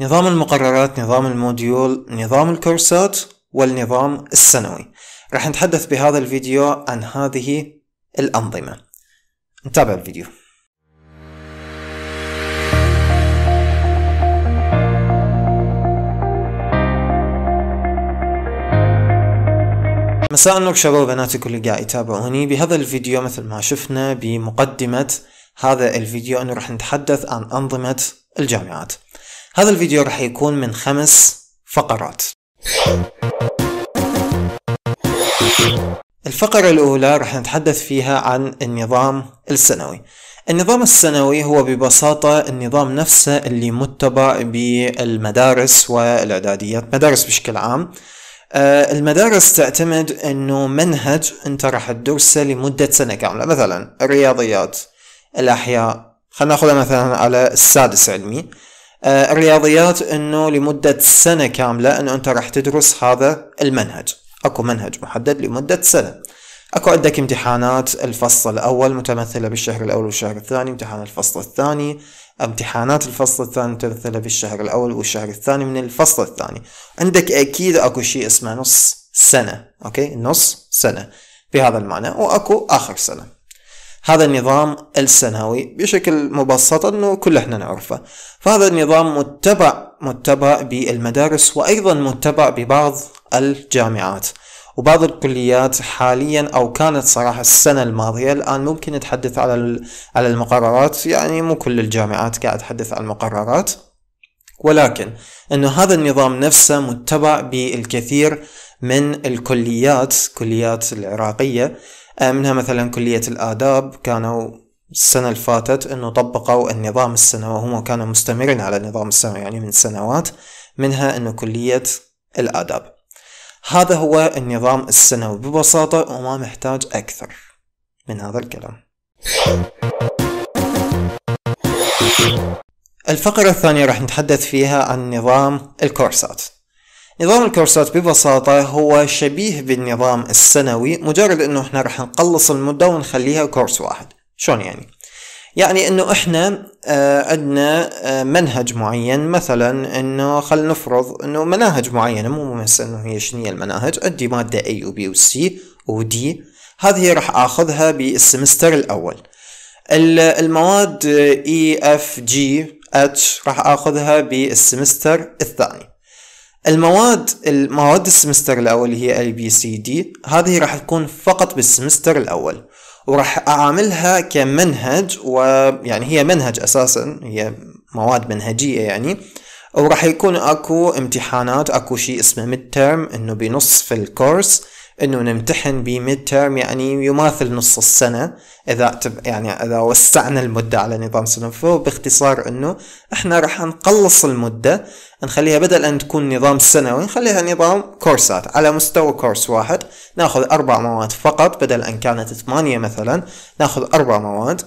نظام المقررات نظام الموديول نظام الكورسات والنظام السنوي راح نتحدث بهذا الفيديو عن هذه الأنظمة نتابع الفيديو مساء النور شباب وبنات كل اللي قاعد يتابعوني بهذا الفيديو مثل ما شفنا بمقدمة هذا الفيديو انه راح نتحدث عن انظمة الجامعات هذا الفيديو راح يكون من خمس فقرات الفقرة الأولى راح نتحدث فيها عن النظام السنوي النظام السنوي هو ببساطة النظام نفسه اللي متبع بالمدارس والإعداديات مدارس بشكل عام آه، المدارس تعتمد انه منهج انت راح تدرسه لمدة سنة كاملة مثلا الرياضيات الاحياء خلنا ناخذها مثلا على السادس علمي آه، الرياضيات انه لمدة سنة كاملة انه انت راح تدرس هذا المنهج اكو منهج محدد لمدة سنة اكو عندك امتحانات الفصل الاول متمثله بالشهر الاول والشهر الثاني امتحان الفصل الثاني امتحانات الفصل الثاني متمثله بالشهر الاول والشهر الثاني من الفصل الثاني عندك اكيد اكو شيء اسمه نص سنه اوكي نص سنه بهذا المعنى واكو اخر سنه هذا النظام السنوي بشكل مبسط انه كل احنا نعرفه فهذا النظام متبع متبع بالمدارس وايضا متبع ببعض الجامعات وبعض الكليات حاليا او كانت صراحه السنه الماضيه الان ممكن نتحدث على على المقررات يعني مو كل الجامعات قاعد تحدث عن المقررات ولكن انه هذا النظام نفسه متبع بالكثير من الكليات كليات العراقيه آه، منها مثلا كلية الآداب كانوا السنة اللي فاتت أنه طبقوا النظام السنوي وهم كانوا مستمرين على النظام السنوي يعني من سنوات منها أنه كلية الآداب هذا هو النظام السنوي ببساطة وما محتاج أكثر من هذا الكلام الفقرة الثانية راح نتحدث فيها عن نظام الكورسات نظام الكورسات ببساطة هو شبيه بالنظام السنوي مجرد انه احنا راح نقلص المدة ونخليها كورس واحد شلون يعني؟ يعني انه احنا آه، عندنا آه، منهج معين مثلا انه خل نفرض انه مناهج معينة مو بس انه هي شنو هي المناهج عندي مادة A وB و ودي هذه راح اخذها بالسمستر الاول المواد آه، E F G H راح اخذها بالسمستر الثاني المواد المواد السمستر الأول اللي هي A B C D هذه راح تكون فقط بالسمستر الأول وراح أعاملها كمنهج ويعني هي منهج أساسا هي مواد منهجية يعني وراح يكون اكو امتحانات اكو شيء اسمه ميد تيرم انه بنصف الكورس انه نمتحن بميد تيرم يعني يماثل نص السنه اذا يعني اذا وسعنا المده على نظام سنه فهو باختصار انه احنا راح نقلص المده نخليها بدل ان تكون نظام سنوي نخليها نظام كورسات على مستوى كورس واحد ناخذ اربع مواد فقط بدل ان كانت ثمانيه مثلا ناخذ اربع مواد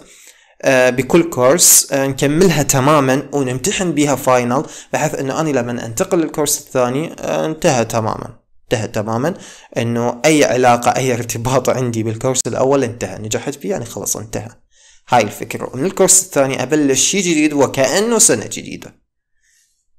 آه، بكل كورس آه، نكملها تماما ونمتحن بها فاينل بحيث انه انا لما انتقل للكورس الثاني آه، انتهى تماما انتهى تماما انه اي علاقه اي ارتباط عندي بالكورس الاول انتهى نجحت فيه يعني خلاص انتهى هاي الفكره ومن الكورس الثاني ابلش شيء جديد وكانه سنه جديده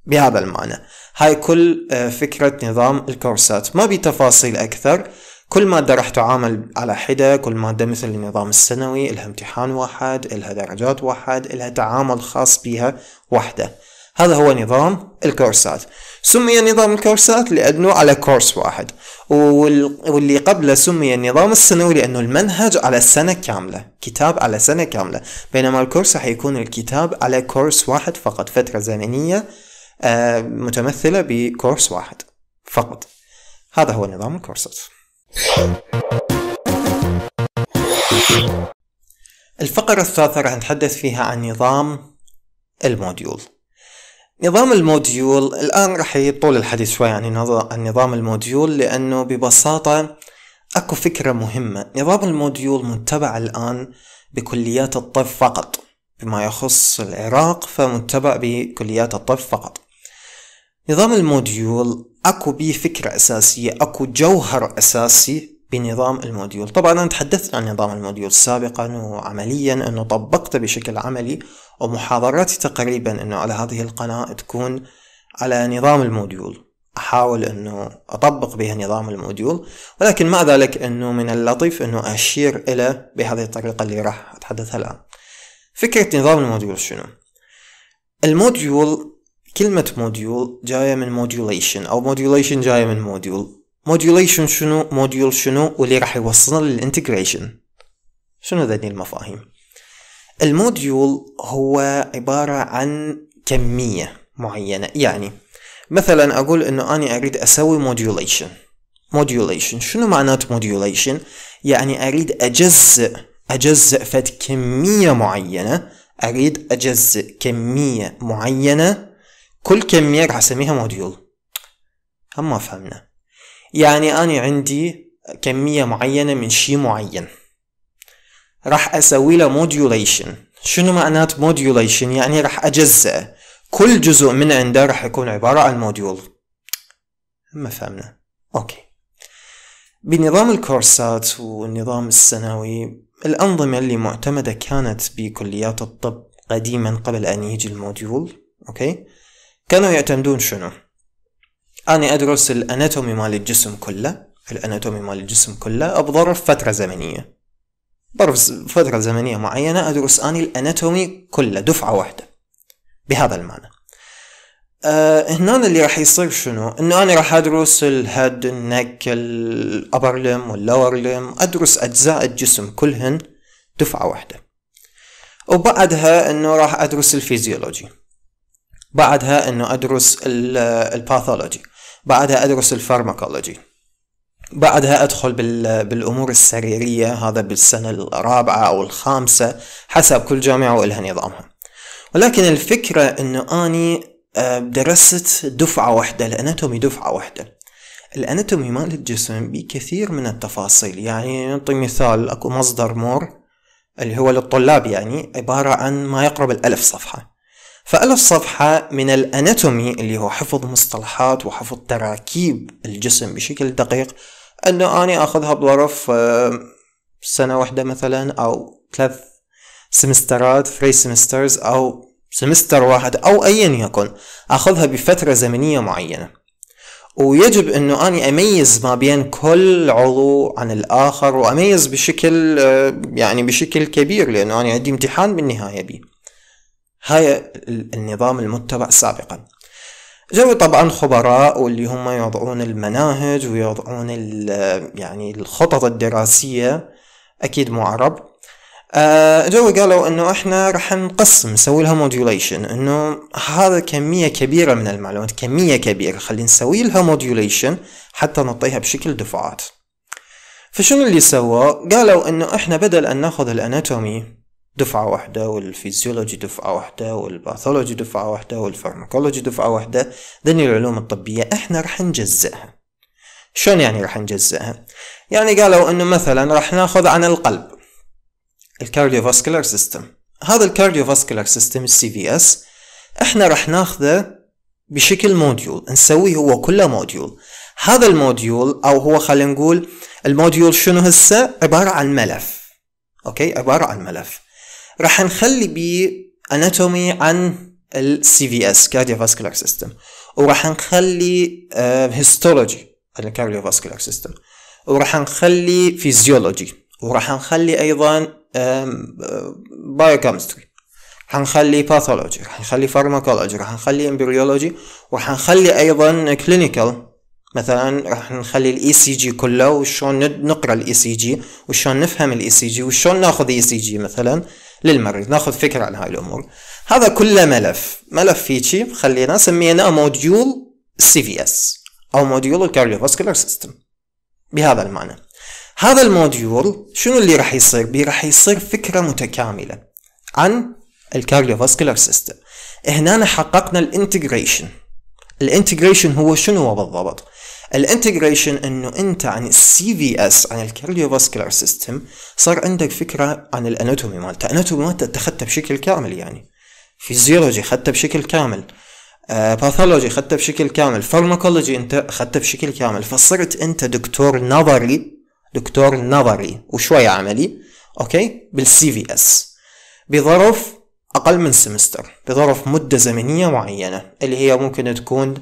بهذا المعنى هاي كل آه، فكرة نظام الكورسات ما بتفاصيل أكثر كل مادة راح تعامل على حدة كل مادة مثل النظام السنوي لها امتحان واحد لها درجات واحد لها تعامل خاص بها وحده هذا هو نظام الكورسات سمي نظام الكورسات لأنه على كورس واحد واللي قبله سمي النظام السنوي لأنه المنهج على السنة كاملة كتاب على سنة كاملة بينما الكورس حيكون الكتاب على كورس واحد فقط فترة زمنية آه، متمثلة بكورس واحد فقط هذا هو نظام الكورسات الفقرة الثالثة راح نتحدث فيها عن نظام الموديول نظام الموديول الآن راح يطول الحديث شوي عن نظام الموديول لأنه ببساطة أكو فكرة مهمة نظام الموديول متبع الآن بكليات الطب فقط بما يخص العراق فمتبع بكليات الطب فقط نظام الموديول أكو بيه فكرة أساسية أكو جوهر أساسي بنظام الموديول طبعا أنا تحدثت عن نظام الموديول سابقا وعمليا أنه طبقته بشكل عملي ومحاضراتي تقريبا أنه على هذه القناة تكون على نظام الموديول أحاول أنه أطبق بها نظام الموديول ولكن مع ذلك أنه من اللطيف أنه أشير إلى بهذه الطريقة اللي راح أتحدثها الآن فكرة نظام الموديول شنو؟ الموديول كلمة موديول جاية من موديوليشن أو موديوليشن جاية من موديول موديوليشن شنو موديول شنو واللي راح يوصلنا للانتجريشن شنو ذني المفاهيم الموديول هو عبارة عن كمية معينة يعني مثلا أقول أنه أنا أريد أسوي موديوليشن موديوليشن شنو معنات موديوليشن يعني أريد أجزء أجزء فد كمية معينة أريد أجزء كمية معينة كل كمية راح أسميها موديول هم ما فهمنا يعني أنا عندي كمية معينة من شيء معين راح أسوي له modulation شنو معنات modulation يعني راح أجزأ كل جزء من عنده راح يكون عبارة عن موديول ما فهمنا أوكي بنظام الكورسات والنظام السنوي الأنظمة اللي معتمدة كانت بكليات الطب قديما قبل أن يجي الموديول أوكي كانوا يعتمدون شنو أنا أدرس الأناتومي مال الجسم كله الأناتومي مال الجسم كله بظرف فترة زمنية ظرف فترة زمنية معينة أدرس أنا الأناتومي كله دفعة واحدة بهذا المعنى أه هنا اللي راح يصير شنو انه انا راح ادرس الهد النك الابر لم واللور لم ادرس اجزاء الجسم كلهن دفعة واحدة وبعدها انه راح ادرس الفيزيولوجي بعدها انه ادرس الباثولوجي بعدها أدرس الفارماكولوجي بعدها أدخل بالأمور السريرية هذا بالسنة الرابعة أو الخامسة حسب كل جامعة وإلها نظامها ولكن الفكرة أنه أني آه، درست دفعة واحدة الأناتومي دفعة واحدة الأناتومي مال الجسم بكثير من التفاصيل يعني نعطي مثال أكو مصدر مور اللي هو للطلاب يعني عبارة عن ما يقرب الألف صفحة فألف صفحة من الأناتومي اللي هو حفظ مصطلحات وحفظ تراكيب الجسم بشكل دقيق أنه أنا أخذها بظرف آه، سنة واحدة مثلا أو ثلاث سمسترات ثري سمسترز أو سمستر واحد أو أيا يكن أخذها بفترة زمنية معينة ويجب أنه أنا أميز ما بين كل عضو عن الآخر وأميز بشكل آه، يعني بشكل كبير لأنه أنا عندي امتحان بالنهاية بيه هاي النظام المتبع سابقا جو طبعا خبراء واللي هم يوضعون المناهج ويوضعون يعني الخطط الدراسية أكيد مو عرب آه، جو قالوا انه احنا رح نقسم نسوي لها موديوليشن انه هذا كمية كبيرة من المعلومات كمية كبيرة خلينا نسوي لها موديوليشن حتى نعطيها بشكل دفعات فشنو اللي سوى قالوا انه احنا بدل ان ناخذ الاناتومي دفعة واحدة والفيزيولوجي دفعة واحدة والباثولوجي دفعة واحدة والفارماكولوجي دفعة واحدة ذني العلوم الطبية احنا راح نجزئها شلون يعني راح نجزئها يعني قالوا انه مثلا راح ناخذ عن القلب الكارديوفاسكولار سيستم هذا الكارديوفاسكولار سيستم السي في اس احنا راح ناخذه بشكل موديول نسويه هو كله موديول هذا الموديول او هو خلينا نقول الموديول شنو هسه عبارة عن ملف اوكي عبارة عن ملف راح نخلي بي اناتومي عن السي في اس كارديوفاسكولار سيستم وراح نخلي هيستولوجي آه، عن الكارديوفاسكولار سيستم وراح نخلي فيزيولوجي وراح نخلي ايضا بايوكيمستري حنخلي باثولوجي راح نخلي فارماكولوجي راح نخلي امبريولوجي وراح نخلي ايضا كلينيكال مثلا راح نخلي الاي سي e جي كله وشون نقرا الاي سي e جي وشون نفهم الاي سي e جي وشون ناخذ اي سي جي مثلا للمريض ناخذ فكره عن هاي الامور هذا كله ملف ملف فيتشي خلينا سميناه موديول سي في اس او موديول الكارديوفاسكولار سيستم بهذا المعنى هذا الموديول شنو اللي راح يصير به راح يصير فكره متكامله عن الكارديوفاسكولار سيستم هنا حققنا الانتجريشن الانتجريشن هو شنو هو بالضبط الانتجريشن انه انت عن السي في اس عن الكارديوفاسكولار سيستم صار عندك فكره عن الاناتومي مالته، الاناتومي مالته انت اخذته بشكل كامل يعني فيزيولوجي اخذته بشكل كامل باثولوجي آه، اخذته بشكل كامل فارماكولوجي انت اخذته بشكل كامل فصرت انت دكتور نظري دكتور نظري وشوية عملي اوكي بالسي في اس بظرف اقل من سمستر بظرف مدة زمنية معينة اللي هي ممكن تكون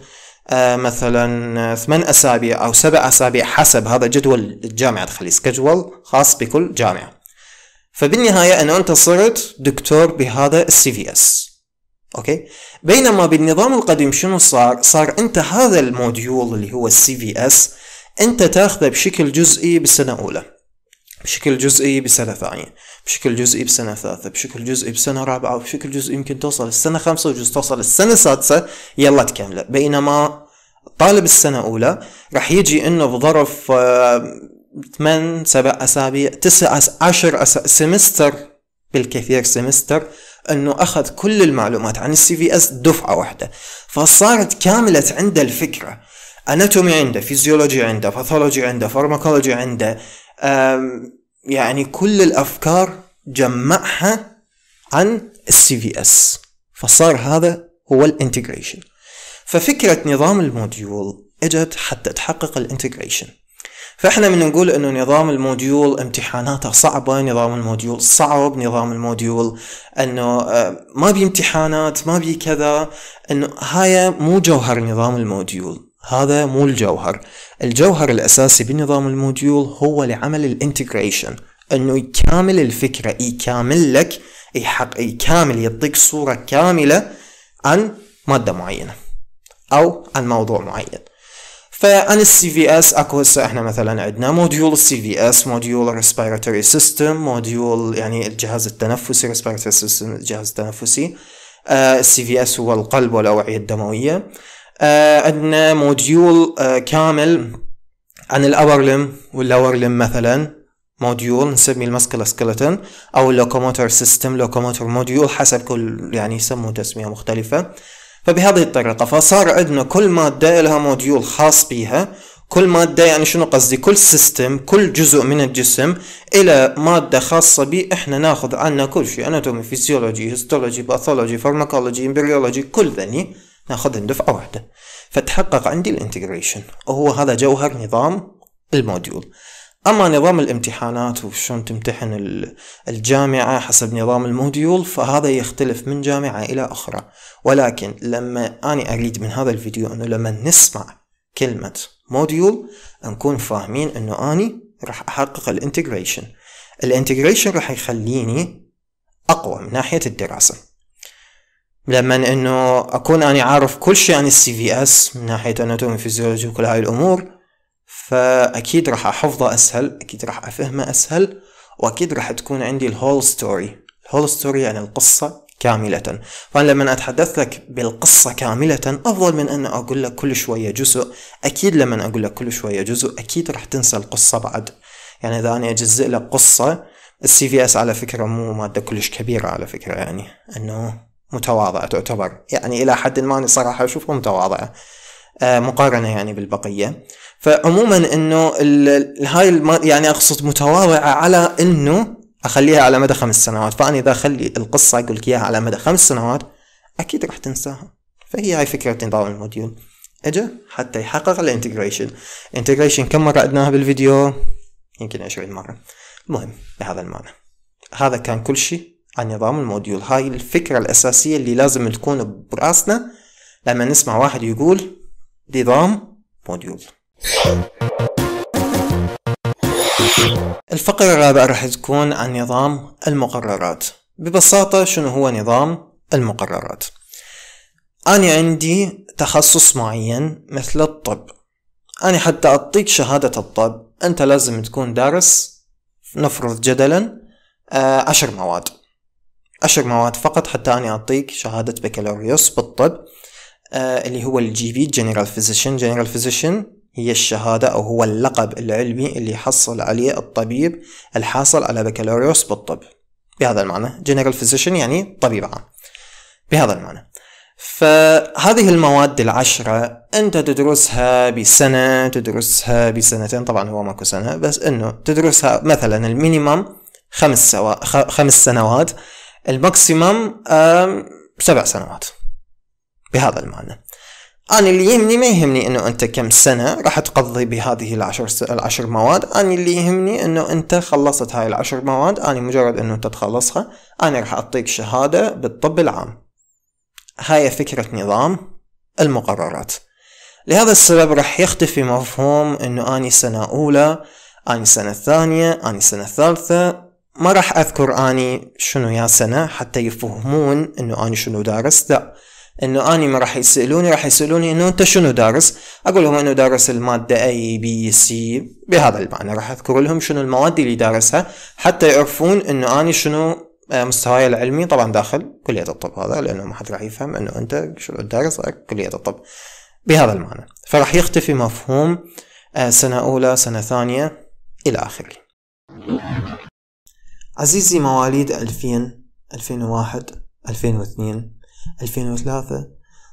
آه، مثلا آه، ثمان أسابيع أو سبع أسابيع حسب هذا جدول الجامعة تخلي سكجول خاص بكل جامعة فبالنهاية أنه أنت صرت دكتور بهذا السي في اس أوكي بينما بالنظام القديم شنو صار صار أنت هذا الموديول اللي هو السي في اس أنت تاخذه بشكل جزئي بسنه اولى بشكل جزئي بسنة ثانية بشكل جزئي بسنه ثالثه بشكل جزئي بسنه رابعه وبشكل جزئي يمكن توصل السنه خمسه وجزء توصل السنه سادسة يلا تكمله بينما طالب السنه الاولى راح يجي انه بظرف 8 آه، سبع اسابيع 9 10 سمستر بالكثير سمستر انه اخذ كل المعلومات عن السي في اس دفعه واحده فصارت كامله عنده الفكره اناتومي عنده فيزيولوجي عنده باثولوجي عنده فارماكولوجي عنده يعني كل الافكار جمعها عن السي في اس فصار هذا هو الانتجريشن ففكرة نظام الموديول اجت حتى تحقق الانتجريشن فاحنا من نقول انه نظام الموديول امتحاناته صعبه نظام الموديول صعب نظام الموديول انه آه، ما بي امتحانات ما بي كذا انه هاي مو جوهر نظام الموديول هذا مو الجوهر الجوهر الأساسي بنظام الموديول هو لعمل الانتجريشن انه يكامل الفكرة يكامل لك يحق يكامل يعطيك صورة كاملة عن مادة معينة او عن موضوع معين فعن السي في اس اكو هسه احنا مثلا عندنا موديول السي في اس موديول ريسبيرتوري سيستم موديول يعني الجهاز التنفسي ريسبيرتوري سيستم الجهاز التنفسي السي في اس هو القلب والاوعيه الدمويه آه، عندنا موديول آه، كامل عن الاور لم واللور لم مثلا موديول نسميه المسكلة سكلتن او اللوكوموتر سيستم لوكوموتر موديول حسب كل يعني يسموه تسمية مختلفة فبهذه الطريقة فصار عندنا كل مادة لها موديول خاص بيها كل مادة يعني شنو قصدي كل سيستم كل جزء من الجسم إلى مادة خاصة به إحنا ناخذ عنا كل شيء أناتومي فيزيولوجي هيستولوجي باثولوجي فارماكولوجي امبريولوجي كل ذني ناخذهم دفعة واحدة فتحقق عندي الانتجريشن وهو هذا جوهر نظام الموديول أما نظام الامتحانات وشون تمتحن الجامعة حسب نظام الموديول فهذا يختلف من جامعة إلى أخرى ولكن لما أنا أريد من هذا الفيديو أنه لما نسمع كلمة موديول نكون فاهمين أنه أني راح أحقق الانتجريشن الانتجريشن راح يخليني أقوى من ناحية الدراسة لما انه اكون اني عارف كل شيء عن السي في اس من ناحيه اناتومي فيزيولوجي وكل هاي الامور فاكيد راح احفظه اسهل اكيد راح افهمه اسهل واكيد راح تكون عندي الهول ستوري الهول ستوري يعني القصه كاملة فأنا لما أتحدث لك بالقصة كاملة أفضل من أن أقول لك كل شوية جزء أكيد لما أقول لك كل شوية جزء أكيد راح تنسى القصة بعد يعني إذا أنا أجزئ لك قصة السي في اس على فكرة مو مادة كلش كبيرة على فكرة يعني أنه متواضعة تعتبر يعني إلى حد ما أنا صراحة أشوفها متواضعة آه، مقارنة يعني بالبقية فعموما انه هاي يعني اقصد متواضعة على انه اخليها على مدى خمس سنوات فانا اذا اخلي القصة اقول لك اياها على مدى خمس سنوات اكيد راح تنساها فهي هاي فكرة نظام الموديول اجا حتى يحقق الانتجريشن انتجريشن كم مرة عدناها بالفيديو يمكن 20 مرة المهم بهذا المعنى هذا كان كل شيء عن نظام الموديول هاي الفكرة الأساسية اللي لازم تكون براسنا لما نسمع واحد يقول نظام موديول الفقرة الرابعة راح تكون عن نظام المقررات ببساطة شنو هو نظام المقررات أنا عندي تخصص معين مثل الطب أنا حتى أعطيك شهادة الطب أنت لازم تكون دارس نفرض جدلا آه، عشر مواد عشر مواد فقط حتى أني أعطيك شهادة بكالوريوس بالطب آه، اللي هو الجي بي جنرال فيزيشن جنرال فيزيشن هي الشهادة أو هو اللقب العلمي اللي يحصل عليه الطبيب الحاصل على بكالوريوس بالطب بهذا المعنى جنرال فيزيشن يعني طبيب عام بهذا المعنى فهذه المواد العشرة أنت تدرسها بسنة تدرسها بسنتين طبعا هو ماكو سنة بس أنه تدرسها مثلا المينيمم خمس, سوا... خمس سنوات الماكسيمم سبع سنوات بهذا المعنى أنا اللي يهمني ما يهمني أنه أنت كم سنة راح تقضي بهذه العشر, س... العشر مواد أنا اللي يهمني أنه أنت خلصت هاي العشر مواد أنا مجرد أنه أنت تخلصها أنا راح أعطيك شهادة بالطب العام هاي فكرة نظام المقررات لهذا السبب راح يختفي مفهوم أنه أني سنة أولى أني سنة ثانية أني سنة ثالثة ما راح أذكر أني شنو يا سنة حتى يفهمون إنه أني شنو دارس لا إنه أني ما راح يسألوني راح يسألوني إنه أنت شنو دارس أقول لهم إنه دارس المادة أي بي سي بهذا المعنى راح أذكر لهم شنو المواد اللي دارسها حتى يعرفون إنه أني شنو آه، مستواي العلمي طبعا داخل كلية الطب هذا لأنه ما حد راح يفهم إنه أنت شنو دارس كلية الطب بهذا المعنى فراح يختفي مفهوم آه، سنة أولى سنة ثانية إلى آخره عزيزي مواليد 2000 2001 2002 2003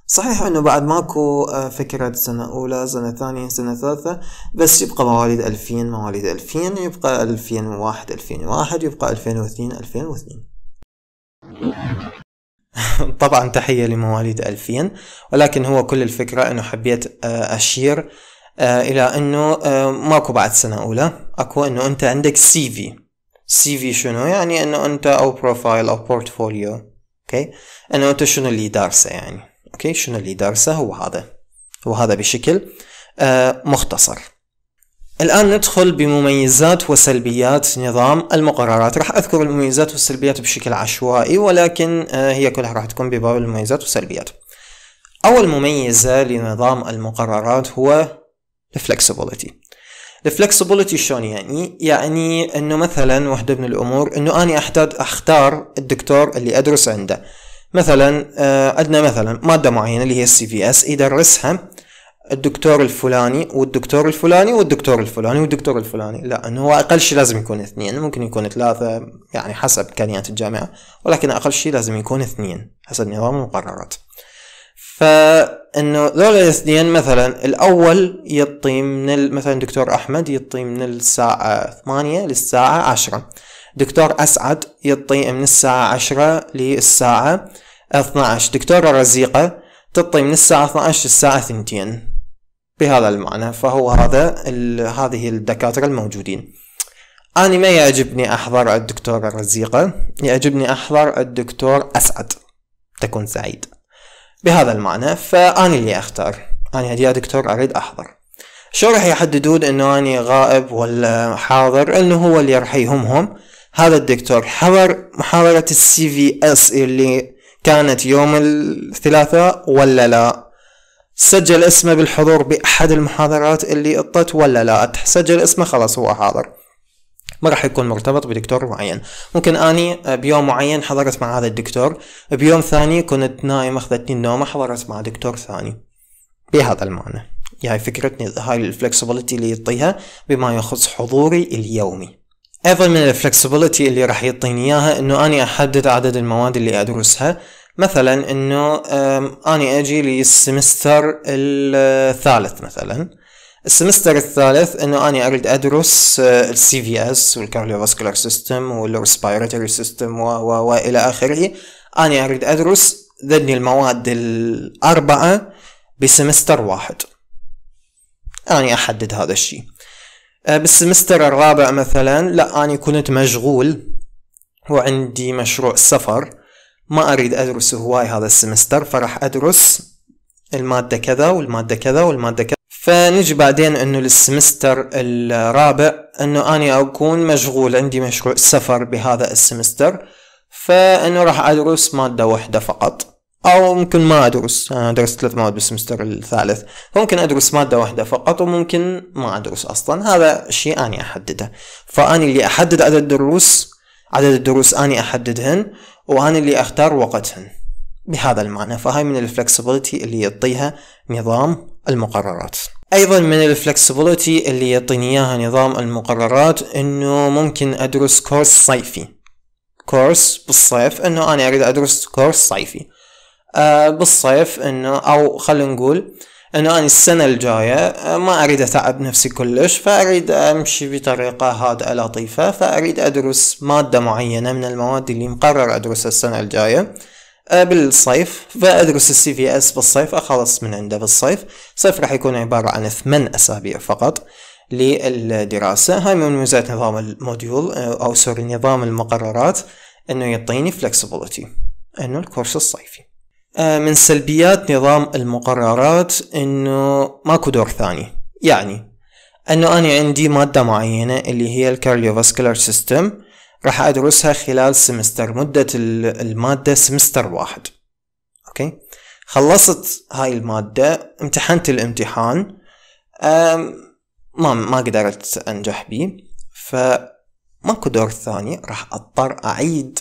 صحيح انه بعد ماكو آه، فكرة سنة اولى سنة ثانية سنة ثالثة بس يبقى مواليد الفين مواليد الفين يبقى الفين 2001 الفين يبقى الفين 2002 الفين طبعا تحية لمواليد الفين ولكن هو كل الفكرة انه حبيت آه، اشير آه، الى انه ماكو بعد سنة اولى اكو انه انت عندك سي في سي في شنو يعني انه انت او بروفايل او بورتفوليو اوكي انه انت شنو اللي دارسه يعني اوكي شنو اللي دارسه هو هذا هو هذا بشكل آه مختصر الآن ندخل بمميزات وسلبيات نظام المقررات راح أذكر المميزات والسلبيات بشكل عشوائي ولكن آه، هي كلها راح تكون بباب المميزات والسلبيات أول مميزة لنظام المقررات هو الفلكسبيليتي الفلكسبيليتي شلون يعني؟ يعني انه مثلا واحدة من الامور انه اني احتاج اختار الدكتور اللي ادرس عنده مثلا آه، عندنا مثلا مادة معينة اللي هي السي في اس يدرسها الدكتور الفلاني والدكتور الفلاني والدكتور الفلاني والدكتور الفلاني لا انه هو اقل شيء لازم يكون اثنين ممكن يكون ثلاثة يعني حسب امكانيات الجامعة ولكن اقل شيء لازم يكون اثنين حسب نظام المقررات فانه ذول الاثنين مثلا الاول يطي من مثلا دكتور احمد يطي من الساعه ثمانية للساعه عشرة دكتور اسعد يطي من الساعه عشرة للساعه 12 دكتوره رزيقه تطي من الساعه 12 للساعه 2 بهذا المعنى فهو هذا هذه الدكاتره الموجودين أنا ما يعجبني أحضر الدكتورة رزيقة يعجبني أحضر الدكتور أسعد تكون سعيد بهذا المعنى فأنا اللي أختار أنا يا دكتور أريد أحضر شو راح يحددون انه اني غائب ولا حاضر انه هو اللي راح يهمهم هذا الدكتور حضر محاضرة السي في اس اللي كانت يوم الثلاثاء ولا لا سجل اسمه بالحضور بأحد المحاضرات اللي قطت ولا لا سجل اسمه خلاص هو حاضر ما راح يكون مرتبط بدكتور معين ممكن اني آه، بيوم معين حضرت مع هذا الدكتور بيوم ثاني كنت نايم اخذتني النوم حضرت مع دكتور ثاني بهذا المعنى يعني فكرتني هاي الفلكسبيليتي اللي يعطيها بما يخص حضوري اليومي ايضا من الفلكسبيليتي اللي راح يعطيني اياها انه اني احدد عدد المواد اللي ادرسها مثلا انه اني اجي للسمستر الثالث مثلا السمستر الثالث انه اني اريد ادرس آه، السي في اس والكارديو فاسكولار سيستم والريسبيرتوري سيستم و و والى اخره اني اريد ادرس ذني المواد الاربعه بسمستر واحد اني احدد هذا الشيء آه، بالسمستر الرابع مثلا لا اني كنت مشغول وعندي مشروع سفر ما اريد ادرس هواي هذا السمستر فراح ادرس المادة كذا والمادة كذا والمادة كذا فنجي بعدين انه للسمستر الرابع انه اني اكون مشغول عندي مشروع سفر بهذا السمستر فانه راح ادرس مادة واحدة فقط او ممكن ما ادرس انا درست ثلاث مواد بالسمستر الثالث فممكن ادرس ماده واحده فقط وممكن ما ادرس اصلا هذا شيء اني احدده فاني اللي احدد عدد الدروس عدد الدروس اني احددهن واني اللي اختار وقتهن بهذا المعنى فهاي من الفلكسبيتي اللي يعطيها نظام المقررات ايضا من الفلكسبيليتي اللي يعطيني اياها نظام المقررات انه ممكن ادرس كورس صيفي كورس بالصيف انه انا اريد ادرس كورس صيفي أه بالصيف انه او خلينا نقول انه انا السنة الجاية آه، ما اريد اتعب نفسي كلش فاريد امشي بطريقة هادئة لطيفة فاريد ادرس مادة معينة من المواد اللي مقرر ادرسها السنة الجاية بالصيف فأدرس السي في اس بالصيف أخلص من عنده بالصيف الصيف راح يكون عبارة عن ثمان أسابيع فقط للدراسة هاي من مميزات نظام الموديول أو سوري نظام المقررات أنه يعطيني flexibility أنه الكورس الصيفي آه، من سلبيات نظام المقررات أنه ماكو دور ثاني يعني أنه أنا عندي مادة معينة اللي هي الكارديوفاسكولار سيستم راح أدرسها خلال سمستر مدة المادة سمستر واحد أوكي خلصت هاي المادة امتحنت الامتحان ما ما قدرت أنجح بيه فماكو دور ثاني راح أضطر أعيد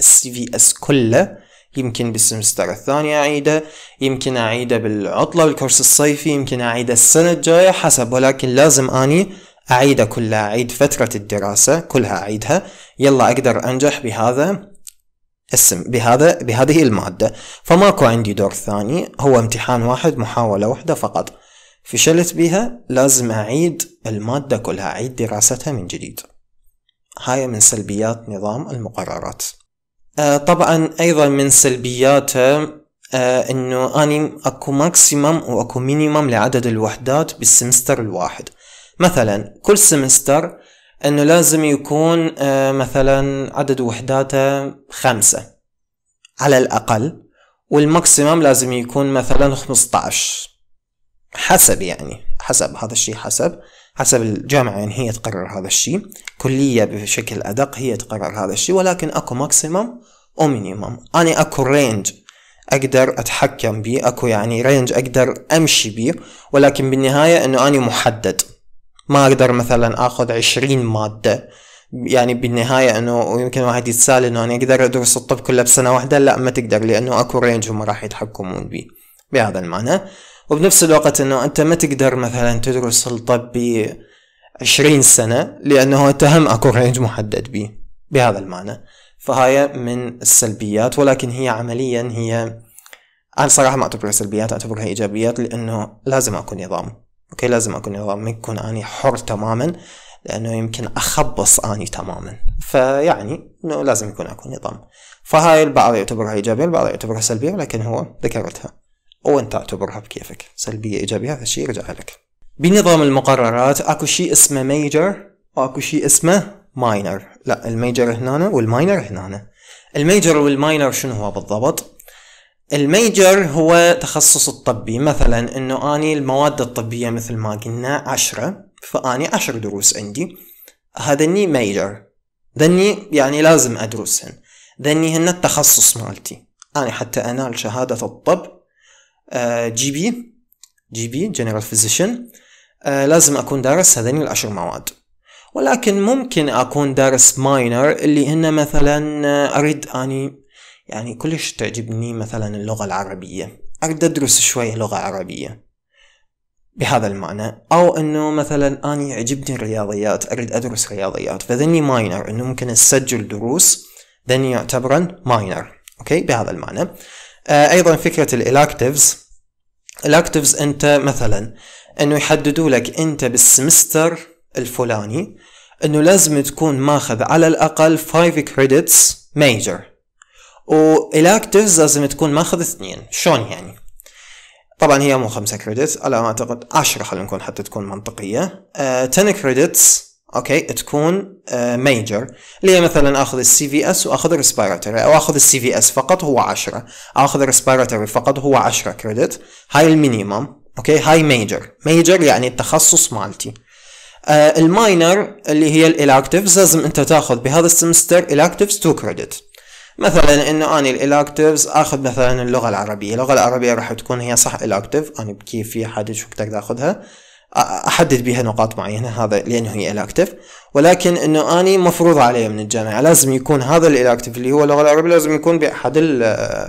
السي في اس كله يمكن بالسمستر الثاني أعيده يمكن أعيده بالعطلة الكورس الصيفي يمكن أعيده السنة الجاية حسب ولكن لازم أني أعيدها كلها أعيد فترة الدراسة كلها أعيدها يلا أقدر أنجح بهذا اسم بهذا بهذه المادة فماكو عندي دور ثاني هو امتحان واحد محاولة واحدة فقط فشلت بها لازم أعيد المادة كلها أعيد دراستها من جديد هاي من سلبيات نظام المقررات آه طبعا أيضا من سلبياته آه انه اني اكو ماكسيمم واكو مينيمم لعدد الوحدات بالسمستر الواحد مثلا كل سمستر انه لازم يكون آه، مثلا عدد وحداته خمسة على الاقل والماكسيمم لازم يكون مثلا 15 حسب يعني حسب هذا الشيء حسب حسب الجامعة يعني هي تقرر هذا الشيء كلية بشكل أدق هي تقرر هذا الشيء ولكن أكو ماكسيمم أو مينيمم أنا أكو رينج أقدر أتحكم بيه أكو يعني رينج أقدر أمشي بيه ولكن بالنهاية أنه أنا محدد ما اقدر مثلا اخذ عشرين مادة يعني بالنهاية انه يمكن واحد يتسال انه انا اقدر ادرس الطب كله بسنة واحدة لا ما تقدر لانه اكو رينج هم راح يتحكمون بي بهذا المعنى وبنفس الوقت انه انت ما تقدر مثلا تدرس الطب ب 20 سنة لانه انت هم اكو رينج محدد بي بهذا المعنى فهاي من السلبيات ولكن هي عمليا هي انا صراحة ما اعتبرها سلبيات اعتبرها ايجابيات لانه لازم اكو نظام اوكي لازم اكون نظام يكون اني حر تماما لانه يمكن اخبص اني تماما فيعني انه لازم يكون اكو نظام فهاي البعض يعتبرها ايجابيه البعض يعتبرها سلبيه ولكن هو ذكرتها وانت اعتبرها بكيفك سلبيه ايجابيه هذا الشيء يرجع لك بنظام المقررات اكو شيء اسمه ميجر واكو شيء اسمه ماينر لا الميجر هنا والماينر هنا الميجر والماينر شنو هو بالضبط الميجر هو تخصص الطبي مثلا انه اني المواد الطبية مثل ما قلنا عشرة فاني عشر دروس عندي هذني ميجر ذني يعني لازم ادرسهن ذني هن التخصص مالتي اني حتى انال شهادة الطب آه، جي بي جي بي جنرال آه، فيزيشن لازم اكون دارس هذني العشر مواد ولكن ممكن اكون دارس ماينر اللي هن مثلا آه، اريد اني يعني كلش تعجبني مثلا اللغة العربية أريد أدرس شوي لغة عربية بهذا المعنى أو أنه مثلا أنا يعجبني الرياضيات أريد أدرس رياضيات فذني ماينر أنه ممكن أسجل دروس ذني يعتبرا ماينر أوكي بهذا المعنى آه أيضا فكرة الإلاكتيفز الأكتيفز أنت مثلا أنه يحددوا لك أنت بالسمستر الفلاني أنه لازم تكون ماخذ على الأقل 5 credits major والأكتفز لازم تكون ماخذ اثنين شلون يعني طبعا هي مو خمسة كريدت على ما اعتقد عشرة خلينا نكون حتى تكون منطقية 10 آه، كريدتس اوكي تكون ميجر آه، اللي هي مثلا اخذ السي في اس واخذ الريسبيراتوري او اخذ السي في اس فقط هو 10 اخذ الريسبيراتوري فقط هو 10 كريدت هاي المينيمم اوكي هاي ميجر ميجر يعني التخصص مالتي آه، الماينر اللي هي الالاكتيفز لازم انت تاخذ بهذا السمستر الاكتيفز 2 كريدت مثلا انه اني الالكتيفز اخذ مثلا اللغه العربيه اللغه العربيه راح تكون هي صح الكتيف اني بكيف في حدد شو بدك تاخذها احدد بها نقاط معينه هذا لانه هي الكتيف ولكن انه اني مفروض علي من الجامعه لازم يكون هذا الالكتيف اللي هو اللغه العربيه لازم يكون باحد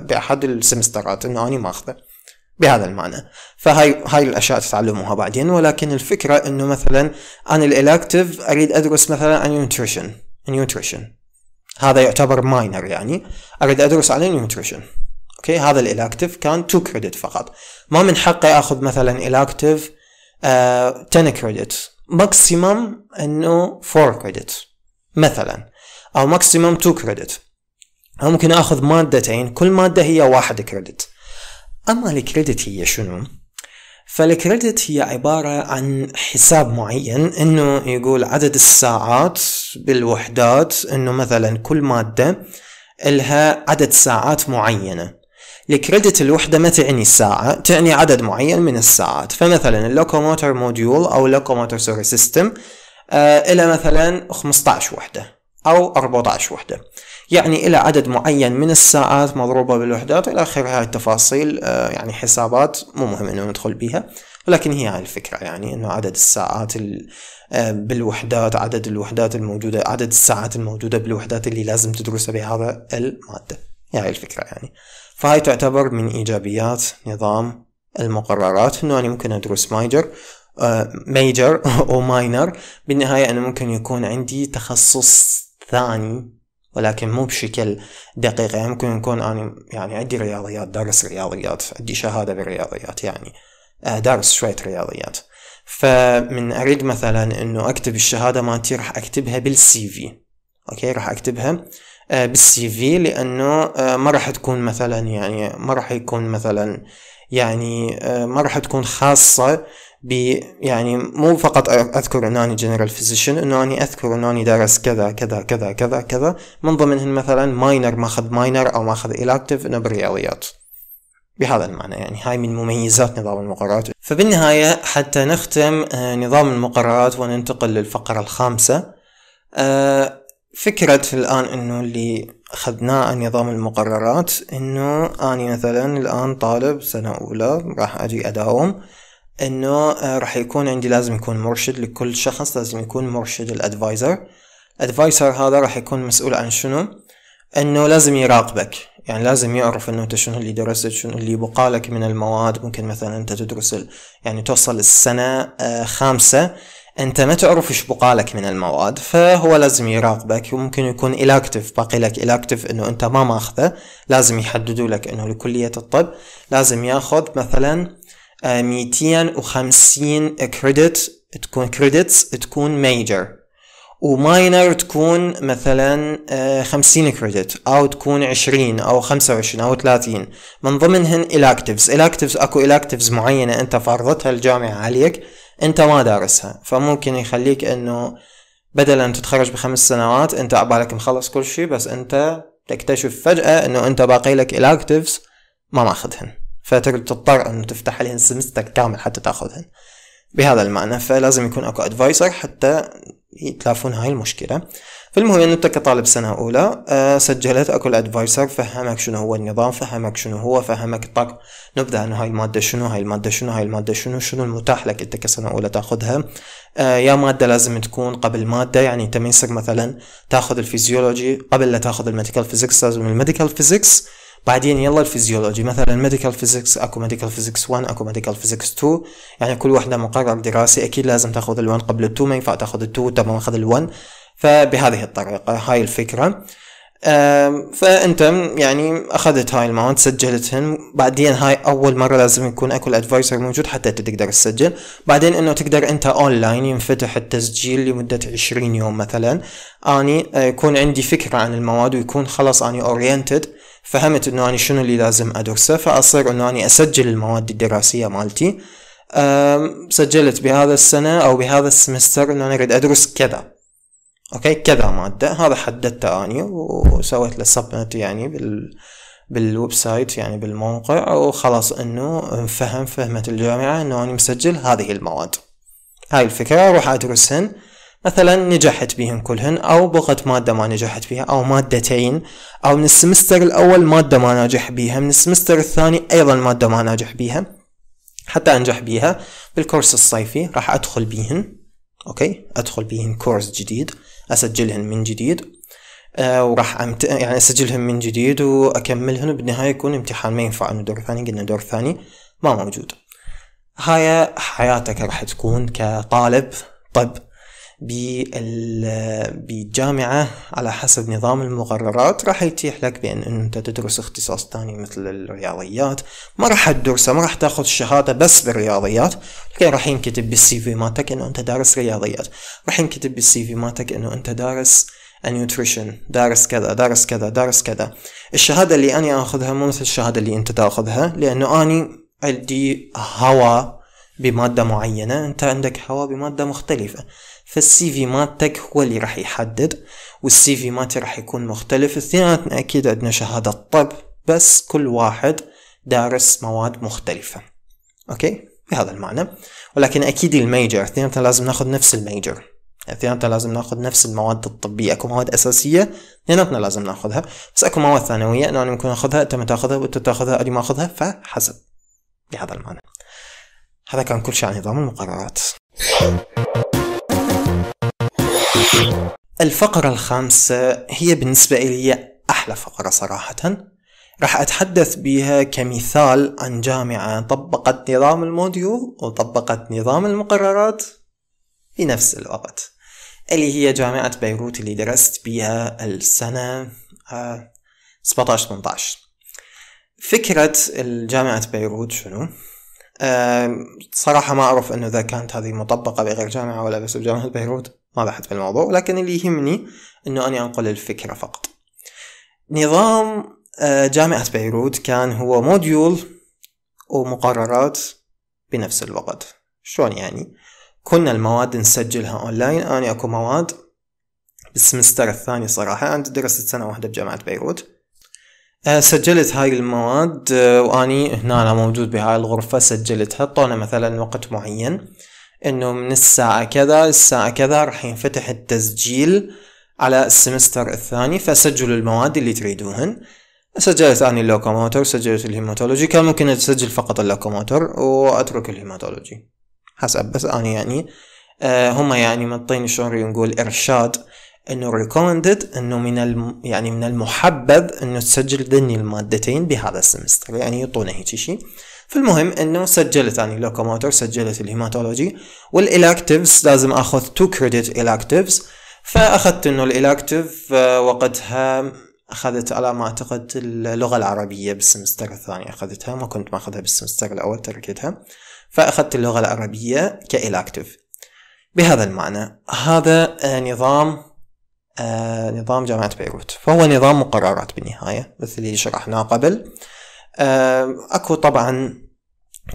باحد السمسترات انه اني ماخذه بهذا المعنى فهاي هاي الاشياء تتعلموها بعدين ولكن الفكره انه مثلا انا الالكتيف اريد ادرس مثلا نيوتريشن نيوتريشن هذا يعتبر ماينر يعني اريد ادرس على النيوتريشن اوكي هذا الالاكتيف كان 2 كريدت فقط ما من حقي اخذ مثلا الاكتيف آه 10 كريدت ماكسيمم انه 4 كريدت مثلا او ماكسيمم 2 كريدت او ممكن اخذ مادتين كل ماده هي 1 كريدت اما الكريدت هي شنو؟ فالكريدت هي عبارة عن حساب معين انه يقول عدد الساعات بالوحدات انه مثلا كل مادة لها عدد ساعات معينة الكريدت الوحدة ما تعني ساعة تعني عدد معين من الساعات فمثلا اللوكوموتر موديول او اللوكوموتر سوري سيستم آه، الى مثلا 15 وحدة او 14 وحدة يعني إلى عدد معين من الساعات مضروبة بالوحدات إلى آخره هاي التفاصيل آه، يعني حسابات مو مهم إنه ندخل بيها ولكن هي هاي الفكرة يعني إنه عدد الساعات آه، بالوحدات عدد الوحدات الموجودة عدد الساعات الموجودة بالوحدات اللي لازم تدرسها بهذا المادة هي هاي الفكرة يعني فهاي تعتبر من إيجابيات نظام المقررات إنه أنا ممكن أدرس مايجر آه، ميجر أو ماينر بالنهاية أنا ممكن يكون عندي تخصص ثاني ولكن مو بشكل دقيق يعني ممكن يكون أنا يعني عندي رياضيات درس رياضيات عندي شهادة بالرياضيات يعني آه، دارس شوية رياضيات فمن أريد مثلا إنه أكتب الشهادة مالتي راح أكتبها بالسي في أوكي راح أكتبها آه، بالسي في لأنه آه، ما راح تكون مثلا يعني ما راح يكون مثلا يعني ما راح تكون خاصة ب يعني مو فقط اذكر انه اني جنرال فيزيشن انه اني اذكر انه اني درس كذا كذا كذا كذا كذا من ضمنهن مثلا ماينر ماخذ ماينر او ماخذ الكتف انه بالرياضيات بهذا المعنى يعني هاي من مميزات نظام المقررات فبالنهاية حتى نختم آه، نظام المقررات وننتقل للفقرة الخامسة آه، فكرة الآن أنه اللي أخذناه عن نظام المقررات أنه أني مثلا الآن طالب سنة أولى راح أجي أداوم انه آه، راح يكون عندي لازم يكون مرشد لكل شخص لازم يكون مرشد الادفايزر الادفايزر هذا راح يكون مسؤول عن شنو انه لازم يراقبك يعني لازم يعرف انه انت شنو اللي درست شنو اللي بقالك من المواد ممكن مثلا انت تدرس يعني توصل السنة آه، خامسة انت ما تعرف ايش بقالك من المواد فهو لازم يراقبك وممكن يكون الاكتف باقي لك الاكتف انه انت ما ماخذه لازم يحددوا لك انه لكلية الطب لازم ياخذ مثلا ميتين وخمسين كريدت تكون كريدتس تكون ميجر وماينر تكون مثلا آه، خمسين كريدت او تكون عشرين او خمسة وعشرين او ثلاثين من ضمنهن الاكتفز الاكتفز اكو الاكتفز معينه انت فرضتها الجامعه عليك انت ما دارسها فممكن يخليك انه بدل ان تتخرج بخمس سنوات انت عبالك مخلص كل شيء بس انت تكتشف فجاه انه انت باقي لك الاكتفز ما ماخذهن فتضطر انه تفتح عليهن سمستر كامل حتى تاخذهن بهذا المعنى فلازم يكون اكو ادفايزر حتى يتلافون هاي المشكلة فالمهم انه انت كطالب سنة اولى آه، سجلت اكو الادفايزر فهمك شنو هو النظام فهمك شنو هو فهمك طق نبدأ انه هاي المادة شنو هاي المادة شنو هاي المادة شنو شنو المتاح لك انت كسنة اولى تاخذها آه، يا مادة لازم تكون قبل مادة يعني انت مثلا تاخذ الفيزيولوجي قبل لا تاخذ الميديكال فيزيكس لازم الميديكال فيزيكس بعدين يلا الفيزيولوجي مثلا ميديكال فيزيكس اكو ميديكال فيزيكس 1 اكو ميديكال فيزيكس 2 يعني كل وحده مقرر دراسي اكيد لازم تاخذ ال1 قبل ال2 ما ينفع تاخذ ال2 تبع ما اخذ ال1 فبهذه الطريقه هاي الفكره فانت يعني اخذت هاي المواد سجلتهن بعدين هاي اول مره لازم يكون اكو الادفايسر موجود حتى تقدر تسجل بعدين انه تقدر انت اونلاين ينفتح التسجيل لمده 20 يوم مثلا اني آه، يكون عندي فكره عن المواد ويكون خلاص اني اورينتد فهمت انه اني شنو اللي لازم ادرسه فاصر انه اني اسجل المواد الدراسيه مالتي سجلت بهذا السنه او بهذا السمستر انه انا اريد ادرس كذا اوكي كذا ماده هذا حددته اني وسويت له سبمت يعني بال بالويب سايت يعني بالموقع وخلاص انه فهم فهمت الجامعه انه انا مسجل هذه المواد هاي الفكره اروح ادرسهن مثلا نجحت بهن كلهن أو بغت مادة ما نجحت بها أو مادتين أو من السمستر الأول مادة ما ناجح بيها من السمستر الثاني أيضا مادة ما ناجح بيها حتى أنجح بيها بالكورس الصيفي راح أدخل بيهن أوكي أدخل بيهن كورس جديد أسجلهن من جديد أه وراح أمت... يعني أسجلهن من جديد وأكملهن وبالنهاية يكون امتحان ما ينفع إنه دور ثاني قلنا دور ثاني ما موجود هاي حياتك راح تكون كطالب طب بالجامعة على حسب نظام المقررات راح يتيح لك بأن أنت تدرس اختصاص ثاني مثل الرياضيات ما راح تدرسه ما راح تاخذ الشهادة بس بالرياضيات لكن راح ينكتب بالسي في ماتك أنه أنت دارس رياضيات راح ينكتب بالسي في ماتك أنه أنت دارس النيوتريشن دارس كذا دارس كذا دارس كذا الشهادة اللي أنا أخذها مو مثل الشهادة اللي أنت تأخذها لأنه أني عندي هوى بمادة معينة أنت عندك هوى بمادة مختلفة فالسي في مالتك هو اللي راح يحدد والسي في مالتي راح يكون مختلف اثنيناتنا اكيد عندنا شهادة طب بس كل واحد دارس مواد مختلفة اوكي بهذا المعنى ولكن اكيد الميجر اثنيناتنا لازم ناخذ نفس الميجر اثنيناتنا لازم ناخذ نفس المواد الطبية اكو مواد اساسية اثنيناتنا لازم ناخذها بس اكو مواد ثانوية انا ممكن اخذها انت ما تاخذها وانت تاخذها انا ما اخذها فحسب بهذا المعنى هذا كان كل شيء عن نظام المقررات الفقرة الخامسة هي بالنسبة إلي أحلى فقرة صراحة راح أتحدث بها كمثال عن جامعة طبقت نظام الموديول وطبقت نظام المقررات في نفس الوقت اللي هي جامعة بيروت اللي درست بها السنة 17 آه، 18 فكرة جامعة بيروت شنو؟ آه، صراحة ما أعرف أنه إذا كانت هذه مطبقة بغير جامعة ولا بس بجامعة بيروت ما بحث في الموضوع ولكن اللي يهمني انه اني انقل الفكرة فقط نظام آه، جامعة بيروت كان هو موديول ومقررات بنفس الوقت شلون يعني كنا المواد نسجلها اونلاين اني اكو مواد بالسمستر الثاني صراحة عند درست سنة واحدة بجامعة بيروت آه، سجلت هاي المواد آه، وأني هنا أنا موجود بهاي الغرفة سجلتها طونا مثلا وقت معين انه من الساعة كذا للساعة كذا رح ينفتح التسجيل على السمستر الثاني فسجلوا المواد اللي تريدوهن سجلت اني اللوكوموتور سجلت الهيماتولوجي كان ممكن أسجل فقط اللوكوموتور وأترك الهيماتولوجي حسب بس أنا يعني أه هم يعني منطين شعور نقول إرشاد إنه ريكومندد إنه من الم يعني من المحبذ إنه تسجل ذني المادتين بهذا السمستر يعني يطونه هيك شيء فالمهم انه سجلت اني يعني لوكوموتور سجلت الهيماتولوجي والالكتيفز لازم اخذ 2 كريدت الكتيفز فاخذت انه الالكتيف آه، وقتها اخذت على ما اعتقد اللغه العربيه بالسمستر الثاني اخذتها ما كنت ماخذها بالسمستر الاول تركتها فاخذت اللغه العربيه كالكتيف بهذا المعنى هذا آه، نظام آه، نظام جامعة بيروت فهو نظام مقررات بالنهاية مثل اللي شرحناه قبل آه، اكو طبعا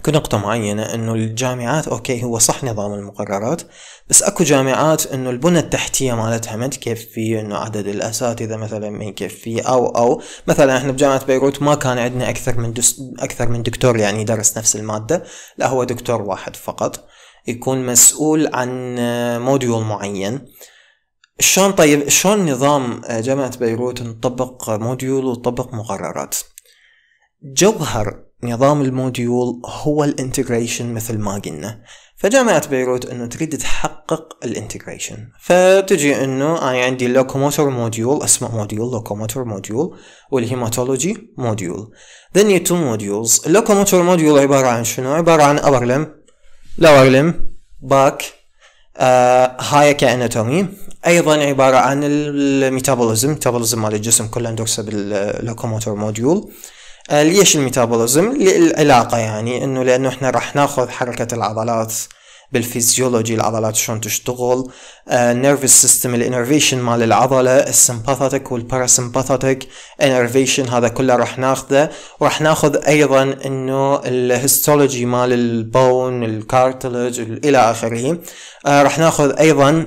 كنقطة معينة انه الجامعات اوكي هو صح نظام المقررات بس اكو جامعات انه البنى التحتية مالتها ما تكفي انه عدد الاساتذة مثلا ما يكفي او او مثلا احنا بجامعة بيروت ما كان عندنا اكثر من اكثر من دكتور يعني درس نفس المادة لا هو دكتور واحد فقط يكون مسؤول عن موديول معين شلون طيب شلون نظام جامعة بيروت نطبق موديول وطبق مقررات جوهر نظام الموديول هو الانتجريشن مثل ما قلنا فجامعة بيروت انه تريد تحقق الانتجريشن فتجي انه انا آه، عندي اللوكوموتور موديول اسمه موديول لوكوموتور موديول والهيماتولوجي موديول then you two modules اللوكوموتور موديول عبارة عن شنو عبارة عن upper limb lower limb back هاي آه، كاناتومي ايضا عبارة عن الميتابوليزم الميتابوليزم مال الجسم كله اندرسه باللوكوموتور موديول آه، ليش الميتابوليزم للعلاقة يعني انه لانه احنا راح ناخذ حركة العضلات بالفيزيولوجي العضلات شلون تشتغل النيرفس آه، سيستم الانرفيشن مال العضله السمباثاتيك والباراسمباثاتيك انرفيشن هذا كله راح ناخذه وراح ناخذ ايضا انه الهيستولوجي مال البون الكارتلج الى اخره آه، راح ناخذ ايضا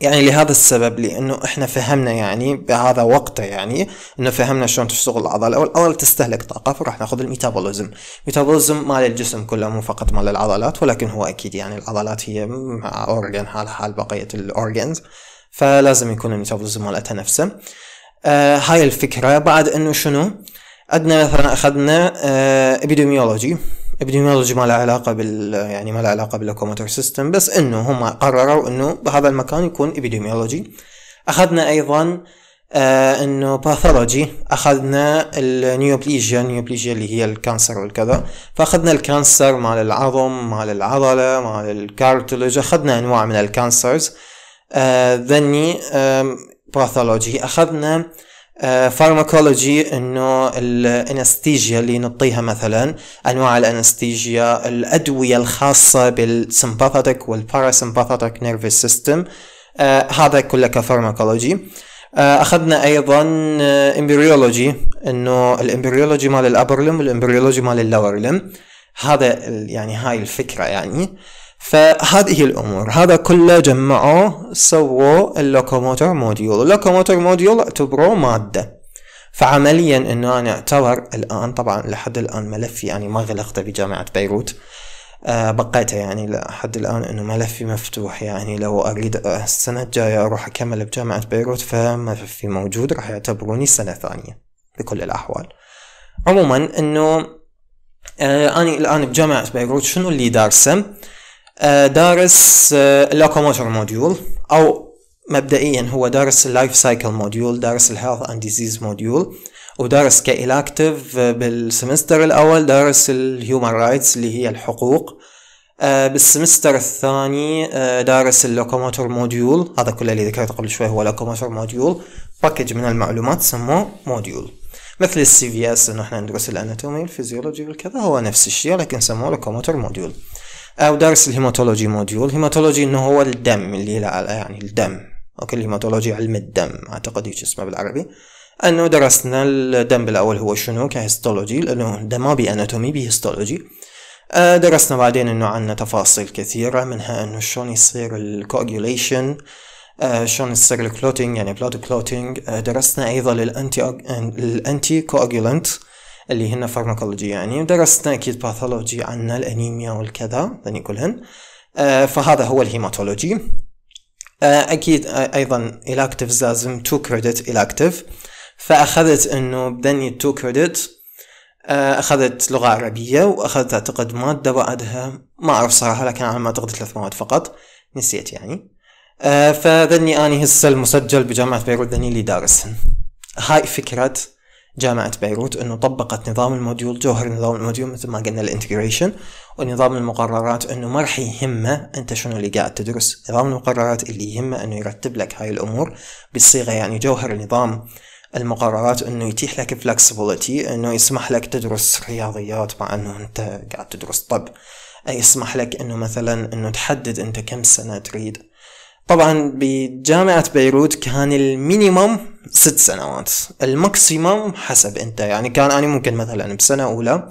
يعني لهذا السبب لانه احنا فهمنا يعني بهذا وقته يعني انه فهمنا شلون تشتغل العضله والعضله تستهلك طاقه فراح ناخذ الميتابوليزم الميتابوليزم مال الجسم كله مو فقط مال العضلات ولكن هو اكيد يعني العضلات هي مع اورجن حال حال بقيه الاورجنز فلازم يكون الميتابوليزم مالتها نفسه آه هاي الفكره بعد انه شنو عندنا مثلا اخذنا آه ابيديميولوجي ابيديمولوجي ما له علاقة بال يعني ما له علاقة باللوكوموتور سيستم بس انه هم قرروا انه بهذا المكان يكون ابيديمولوجي اخذنا ايضا آه انه باثولوجي اخذنا النيوبليجيا النيوبليجيا اللي هي الكانسر والكذا فاخذنا الكانسر مال العظم مال العضله مال الكارتلج اخذنا انواع من الكانسرز آه، ذني آه باثولوجي اخذنا فارماكولوجي آه، انه الانستيجيا اللي نعطيها مثلا انواع الانستيجيا الادويه الخاصه بالسمباثاتيك والباراسمباثاتيك نيرفس سيستم هذا كله كفارماكولوجي آه، اخذنا ايضا امبريولوجي آه، انه الامبريولوجي مال الابرلم والامبريولوجي مال اللور لم هذا يعني هاي الفكره يعني فهذه الامور هذا كله جمعوه سووا اللوكوموتور موديول اللوكوموتور موديول اعتبروه ماده فعمليا انه انا اعتبر الان طبعا لحد الان ملفي يعني ما غلقته بجامعه بيروت أه بقيته يعني لحد الآن إنه ملفي مفتوح يعني لو أريد آه، السنة الجاية أروح أكمل بجامعة بيروت فملفي موجود راح يعتبروني سنة ثانية بكل الأحوال عموما إنه آه أنا الآن بجامعة بيروت شنو اللي دارسه آه، دارس اللوكوموتور آه، موديول او مبدئيا هو دارس اللايف سايكل موديول دارس الهيلث اند ديزيز موديول ودارس كإلاكتيف آه، بالسمستر الأول دارس الهيومن رايتس اللي هي الحقوق بالسمستر الثاني دارس اللوكوموتور موديول هذا كله اللي ذكرته قبل شوي هو لوكوموتور موديول باكج من المعلومات سموه موديول مثل السي في اس انه احنا ندرس الاناتومي الفيزيولوجي والكذا هو نفس الشيء لكن سموه لوكوموتور موديول او درس الهيماتولوجي موديول الهيماتولوجي انه هو الدم اللي لا يعني الدم اوكي الهيماتولوجي علم الدم اعتقد هيك اسمه بالعربي انه درسنا الدم بالاول هو شنو كهيستولوجي لانه الدم ما بي بهيستولوجي أه، درسنا بعدين انه عندنا تفاصيل كثيرة منها انه شلون يصير الكواجوليشن أه، شلون يصير الكلوتينج يعني بلود كلوتينج أه، درسنا ايضا الانتي الانتي كواجولانت اللي هن فارماكولوجي يعني درست أكيد باثولوجي عن الأنيميا والكذا ذني كلهن آه، فهذا هو الهيماتولوجي آه، أكيد آه، أيضا الاكتف لازم 2 كريدت الاكتف فأخذت أنه بدني 2 كريدت أخذت لغة عربية وأخذت أعتقد مادة بعدها ما أعرف صراحة لكن على ما أعتقد ثلاث مواد فقط نسيت يعني فذني أني هسه المسجل بجامعة بيروت ذني اللي دارسهن هاي فكرة جامعة بيروت انه طبقت نظام الموديول جوهر نظام الموديول مثل ما قلنا الانتجريشن ونظام المقررات انه ما راح يهمه انت شنو اللي قاعد تدرس نظام المقررات اللي يهمه انه يرتب لك هاي الامور بالصيغة يعني جوهر نظام المقررات انه يتيح لك فلكسبيتي انه يسمح لك تدرس رياضيات مع انه انت قاعد تدرس طب يسمح لك انه مثلا انه تحدد انت كم سنة تريد طبعا بجامعة بيروت كان المينيمم ست سنوات الماكسيموم حسب انت يعني كان انا ممكن مثلا بسنة اولى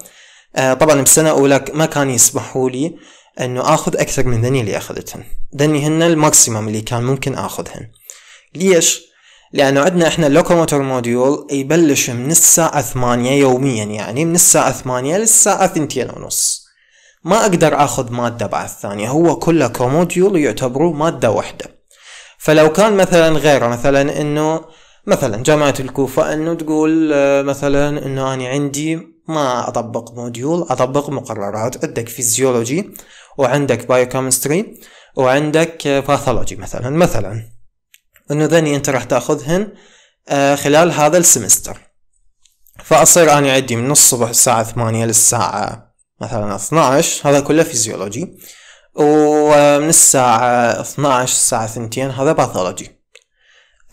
آه، طبعا بسنة اولى ما كان يسمحوا لي انه اخذ اكثر من ذني اللي اخذتهن ذني هن الماكسيموم اللي كان ممكن اخذهن ليش؟ لانه عندنا احنا اللوكوموتور موديول يبلش من الساعة ثمانية يوميا يعني من الساعة ثمانية للساعة ثنتين ونص ما أقدر أخذ مادة بعد الثانية هو كله كوموديول يعتبروا مادة واحدة فلو كان مثلا غيره مثلا أنه مثلا جامعة الكوفة أنه تقول آه، مثلا أنه أنا عندي ما أطبق موديول أطبق مقررات عندك فيزيولوجي وعندك بايوكيمستري وعندك آه، باثولوجي مثلا مثلا أنه ذني أنت راح تأخذهن آه، خلال هذا السمستر فأصير أنا عندي من الصبح الساعة ثمانية للساعة مثلا 12 هذا كله فيزيولوجي ومن الساعة 12 الساعة 2 هذا باثولوجي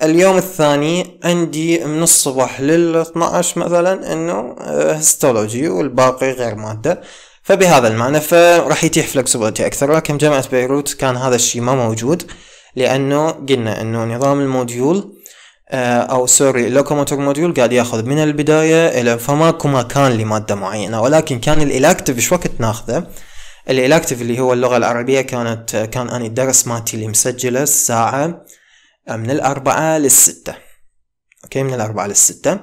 اليوم الثاني عندي من الصبح لل 12 مثلا انه آه، هيستولوجي والباقي غير مادة فبهذا المعنى فراح يتيح فلكسبيليتي اكثر لكن جامعة بيروت كان هذا الشيء ما موجود لانه قلنا انه نظام الموديول آه، او سوري اللوكوموتور موديول قاعد ياخذ من البدايه الى فماكو مكان لماده معينه ولكن كان الالاكتيف ايش وقت ناخذه الالاكتيف اللي هو اللغه العربيه كانت كان اني الدرس مالتي اللي مسجله الساعه آه، من الاربعه للسته اوكي من الاربعه للسته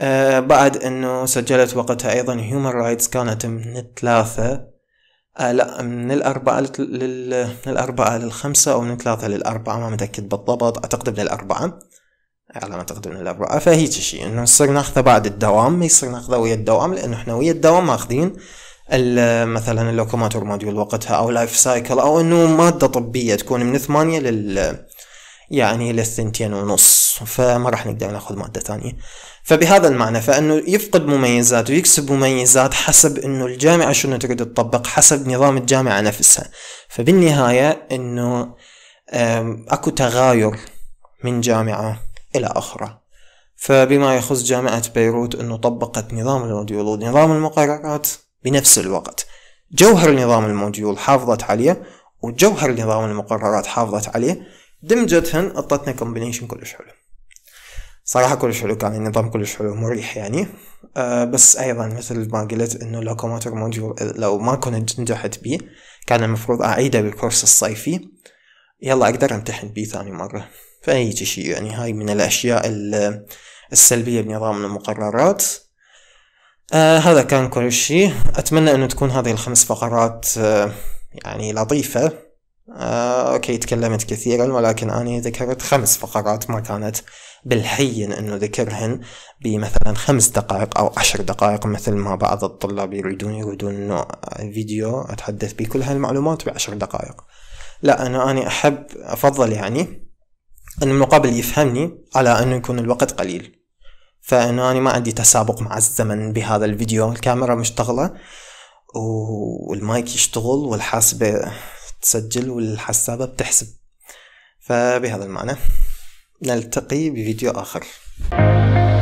آه بعد انه سجلت وقتها ايضا هيومن رايتس كانت من الثلاثه آه لا من الاربعه لل... من الاربعه للخمسه او من الثلاثه للاربعه ما متاكد بالضبط اعتقد من الاربعه على ما اعتقد انه الاربعاء فهي شيء انه نصير ناخذه بعد الدوام ما يصير ناخذه ويا الدوام لانه احنا ويا الدوام ماخذين مثلا اللوكوماتور موديول وقتها او لايف سايكل او انه ماده طبيه تكون من ثمانية لل يعني للثنتين ونص فما راح نقدر ناخذ ماده ثانيه فبهذا المعنى فانه يفقد مميزات ويكسب مميزات حسب انه الجامعه شنو تريد تطبق حسب نظام الجامعه نفسها فبالنهايه انه اكو تغاير من جامعه إلى آخره فبما يخص جامعة بيروت أنه طبقت نظام الموديول ونظام المقررات بنفس الوقت جوهر نظام الموديول حافظت عليه وجوهر نظام المقررات حافظت عليه دمجتهن أطتنا كومبينيشن كلش حلو صراحة كلش حلو كان النظام كلش حلو مريح يعني أه بس أيضا مثل ما قلت إنه لوكوموتر موديول لو ما كنت نجحت بيه كان المفروض أعيده بالكورس الصيفي يلا أقدر أمتحن بيه ثاني مرة فأي شيء يعني هاي من الأشياء السلبية بنظام المقررات آه هذا كان كل شيء أتمنى أنه تكون هذه الخمس فقرات آه يعني لطيفة آه أوكي تكلمت كثيرا ولكن أنا ذكرت خمس فقرات ما كانت بالحين أنه ذكرهن بمثلا خمس دقائق أو عشر دقائق مثل ما بعض الطلاب يريدون يريدون أنه فيديو أتحدث بكل هالمعلومات بعشر دقائق لا أنا أنا أحب أفضل يعني المقابل يفهمني على أنه يكون الوقت قليل فأنه أنا ما عندي تسابق مع الزمن بهذا الفيديو الكاميرا مشتغلة والمايك يشتغل والحاسبة تسجل والحسابة بتحسب فبهذا المعنى نلتقي بفيديو آخر